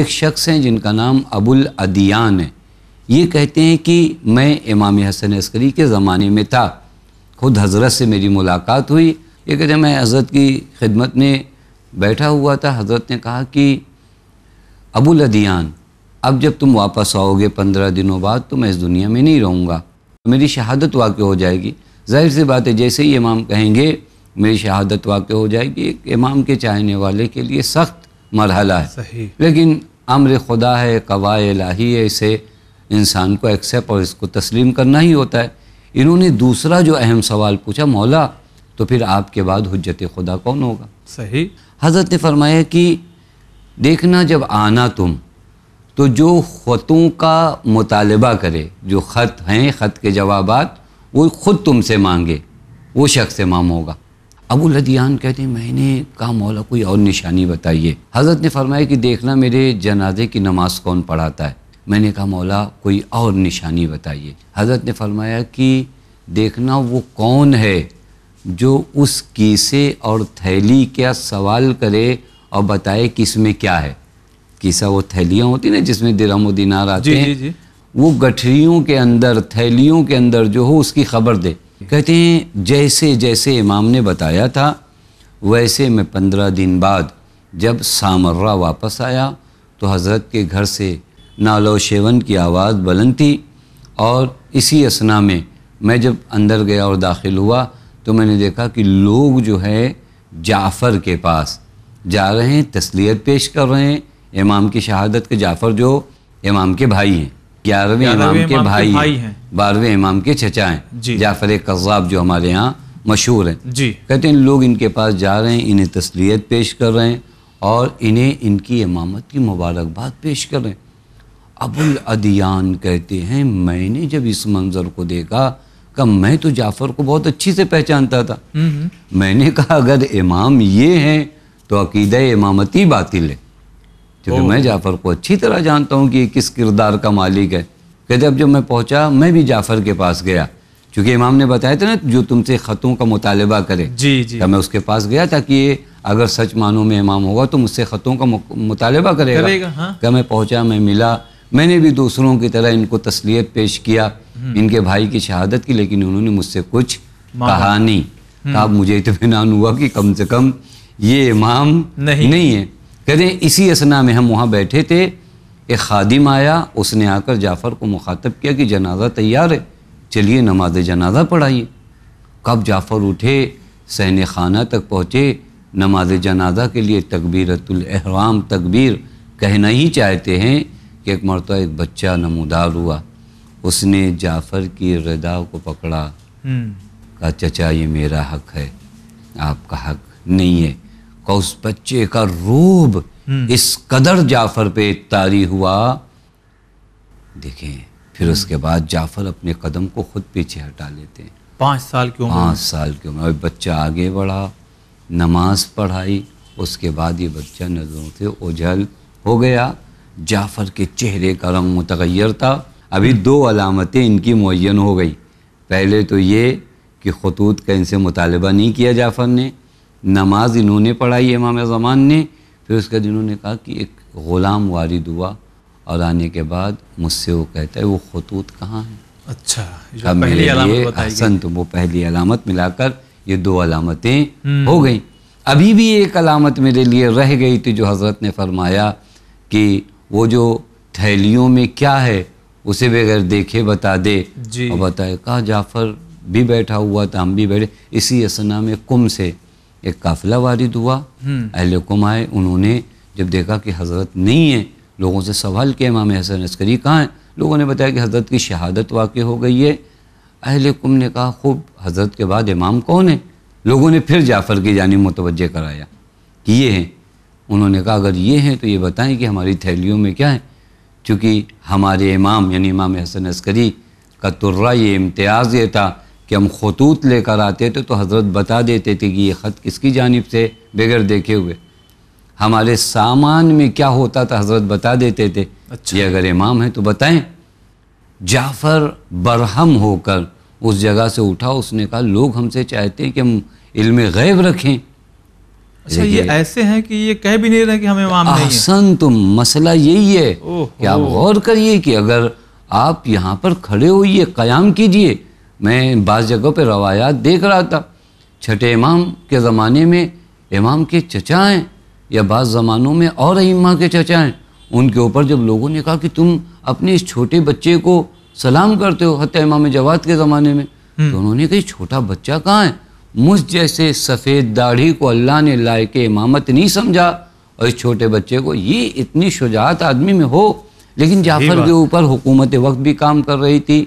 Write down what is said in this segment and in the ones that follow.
एक शख्स हैं जिनका नाम अबुल अदियान है ये कहते हैं कि मैं इमाम हसन अस्करी के ज़माने में था खुद हज़रत से मेरी मुलाकात हुई ये कहते मैं हज़रत की खिदमत में बैठा हुआ था हज़रत ने कहा कि अबुल अदियान अब जब तुम वापस आओगे पंद्रह दिनों बाद तो मैं इस दुनिया में नहीं रहूँगा मेरी शहादत वाक़ हो जाएगी जाहिर सी बात है जैसे ही इमाम कहेंगे मेरी शहादत वाक़ हो जाएगी एक इमाम के चाहने वाले के लिए सख्त मरहला है लेकिन अमर खुदा है कवाय लाही है इसे इंसान को एक्सेप्ट और इसको तस्लीम करना ही होता है इन्होंने दूसरा जो अहम सवाल पूछा मौला तो फिर आपके बाद हजरत खुदा कौन होगा सही हज़रत ने फरमाया कि देखना जब आना तुम तो जो ख़तों का मुतालबा करे जो ख़त हैं ख़त के जवाब वो ख़ुद तुमसे मांगे वो शख्स इमाम होगा अबू लदियान कहते मैंने कहा मौला कोई और निशानी बताइए हज़रत ने फरमाया कि देखना मेरे जनाजे की नमाज कौन पढ़ाता है मैंने कहा मौला कोई और निशानी बताइए हज़रत ने फरमाया कि देखना वो कौन है जो उस कीसे और थैली क्या सवाल करे और बताए कि इसमें क्या है कीसा वो थैलियाँ होती ना जिसमें दिलम दिनार आते जी, हैं जी, जी। वो गठरियों के अंदर थैलियों के अंदर जो हो उसकी खबर दे कहते हैं जैसे जैसे इमाम ने बताया था वैसे मैं पंद्रह दिन बाद जब सामर्रा वापस आया तो हज़रत के घर से नालो शेवन की आवाज़ बुलंद थी और इसी असना में मैं जब अंदर गया और दाखिल हुआ तो मैंने देखा कि लोग जो है जाफ़र के पास जा रहे हैं तसलियत पेश कर रहे हैं इमाम की शहादत के जाफ़र जो इमाम के भाई हैं ग्यारहवें इमाम के भाई, भाई हैं बारहवें इमाम के चचा हैं जाफर कज़ाब जो हमारे यहाँ मशहूर हैं जी कहते हैं लोग इनके पास जा रहे हैं इन्हें तस्लीत पेश कर रहे हैं और इन्हें इनकी इमामत की मुबारकबाद पेश कर रहे हैं अबुल अदियान कहते हैं मैंने जब इस मंज़र को देखा कब मैं तो जाफ़र को बहुत अच्छी से पहचानता था हम्म, हम्म। मैंने कहा अगर इमाम ये हैं तो अकीद इमामती बातिल है क्योंकि मैं जाफ़र को अच्छी तरह जानता हूँ कि ये किस किरदार का मालिक है कहते अब जब मैं पहुंचा मैं भी जाफर के पास गया क्योंकि इमाम ने बताया था ना जो तुमसे ख़तों का मुतालबा करे जी जी तो मैं उसके पास गया ताकि ये अगर सच मानो में इमाम होगा तो मुझसे ख़तों का मुतालबा करेगा, करेगा हाँ? क्या मैं पहुंचा मैं मिला मैंने भी दूसरों की तरह इनको तसलियत पेश किया हम्म। इनके भाई की शहादत की लेकिन उन्होंने मुझसे कुछ कहा नहीं कहा हम्म। तो मुझे इतमान तो हुआ कि कम से कम ये इमाम नहीं, नहीं है कहते इसी असना में हम वहाँ बैठे थे एक खादिम आया उसने आकर जाफ़र को मुखातब किया कि जनाजा तैयार है चलिए नमाज जनाजा पढ़ाइए कब जाफ़र उठे सहन खाना तक पहुँचे नमाज जनाजा के लिए तकबीरतुलहराम तकबीर कहना ही चाहते हैं कि एक मरतः एक बच्चा नमोदार हुआ उसने जाफ़र की रदा को पकड़ा हम्म। कहा चचा ये मेरा हक है आपका हक नहीं है का उस बच्चे का रूब हम्म। इस कदर जाफर पे तारी हुआ देखें फिर हम्म। उसके बाद जाफर अपने कदम को खुद पीछे हटा लेते हैं पाँच साल की उम्र पाँच साल की उम्र बच्चा आगे बढ़ा नमाज पढ़ाई उसके बाद ये बच्चा नज़रों से ओझल हो गया जाफ़र के चेहरे का रंग मुतगैर था अभी हम्म। दो अलामतें इनकी मुन हो गई पहले तो ये कि खतूत का इनसे मुतालबा नहीं किया जाफ़र ने नमाज इन्होंने पढ़ाई इमाम ज़मान ने फिर उसके बाद इन्होंने कहा कि एक ग़ुलाम वारिद हुआ और आने के बाद मुझसे वो कहता है वो खतूत कहाँ हैं अच्छा पहली अलामत हसन तो वो पहली अलामत मिलाकर ये दो अलामतें हम्म। हो गई अभी भी एक अलामत मेरे लिए रह गई थी जो हज़रत ने फरमाया कि वो जो थैलियों में क्या है उसे बगैर देखे बता दे और बताए कहा जाफ़र भी बैठा हुआ था हम भी बैठे इसी असना में कुम से एक काफिला वारिद हुआ हम्म। अहले कुम आए उन्होंने जब देखा कि हज़रत नहीं है लोगों से सवाल किया इमाम हसन अस्करी कहाँ हैं लोगों ने बताया कि हज़रत की शहादत वाक़ हो गई है अहले कुम ने कहा खूब हज़रत के बाद इमाम कौन है लोगों ने फिर जाफ़र की जानी मुतवजह कराया कि ये हैं उन्होंने कहा अगर ये हैं तो ये बताएं कि हमारी थैलियों में क्या है चूँकि हमारे इमाम यानी इमाम हसन अस्करी का तुर्रा ये इम्तियाज़ ये था कि हम खतूत लेकर आते थे तो हज़रत बता देते थे कि ये ख़त किसकी जानब से बगैर देखे हुए हमारे सामान में क्या होता था हज़रत बता देते थे अच्छा। ये अगर इमाम है तो बताएं जाफ़र बरहम होकर उस जगह से उठा उसने कहा लोग हमसे चाहते हैं कि हम इल्म गैब रखें अच्छा ये ऐसे हैं कि ये कह भी नहीं रहे कि हमें इमाम आसन तो मसला यही है कि आप गौर करिए कि अगर आप यहाँ पर खड़े ये क़याम कीजिए मैं बाज़ जगहों पर रवायात देख रहा था छठे इमाम के ज़माने में इमाम के चचा हैं या बाज़ ज़मानों में और इमाम के चचा हैं उनके ऊपर जब लोगों ने कहा कि तुम अपने इस छोटे बच्चे को सलाम करते हो हत्या इमाम जवाद के ज़माने में हम्म। तो उन्होंने कहा छोटा बच्चा कहाँ है मुझ जैसे सफ़ेद दाढ़ी को अल्लाह ने लायक इमामत नहीं समझा और इस छोटे बच्चे को ये इतनी शुजात आदमी में हो लेकिन जाफर के ऊपर हुकूमत वक्त भी काम कर रही थी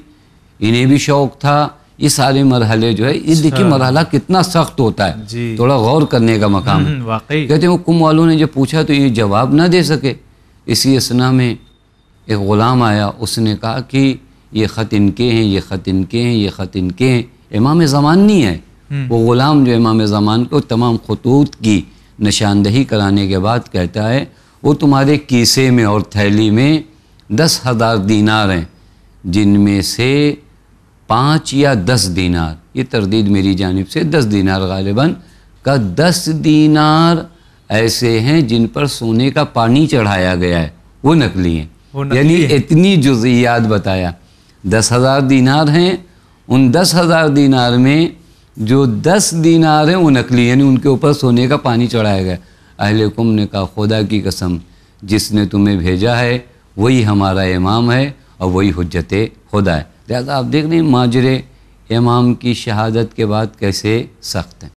इन्हें भी शौक था ये सारे मरहले जो है ये देखिए अच्छा। मरहला कितना सख्त होता है थोड़ा गौर करने का मकाम है हम्म, कहते हैं कुम वालों ने जब पूछा तो ये जवाब ना दे सके इसी असना में एक ग़ुलाम आया उसने कहा कि ये ख़त इनके हैं ये ख़त इनके हैं ये ख़त इनके हैं इमाम ज़मान नहीं है हम्म। वो ग़ुलाम जो इमाम ज़मान को तमाम खतूत की निशानदही कराने के बाद कहता है वो तुम्हारे कीसे में और थैली में दस हज़ार दीनार हैं जिनमें से पाँच या दस दीनार ये तरदीद मेरी जानब से दस दीनार गालिबा का दस दीनार ऐसे हैं जिन पर सोने का पानी चढ़ाया गया है वो नकली हैं यानी इतनी जुजियात बताया दस हज़ार दीनार हैं उन दस हज़ार दीनार में जो दस दीनार हैं वो नकली यानी उनके ऊपर सोने का पानी चढ़ाया गया अहल कुम ने कहा खुदा की कसम जिसने तुम्हें भेजा है वही हमारा इमाम है और वही हजत खुदा है लिहाजा आप देख रहे हैं माजरे इमाम की शहादत के बाद कैसे सख्त हैं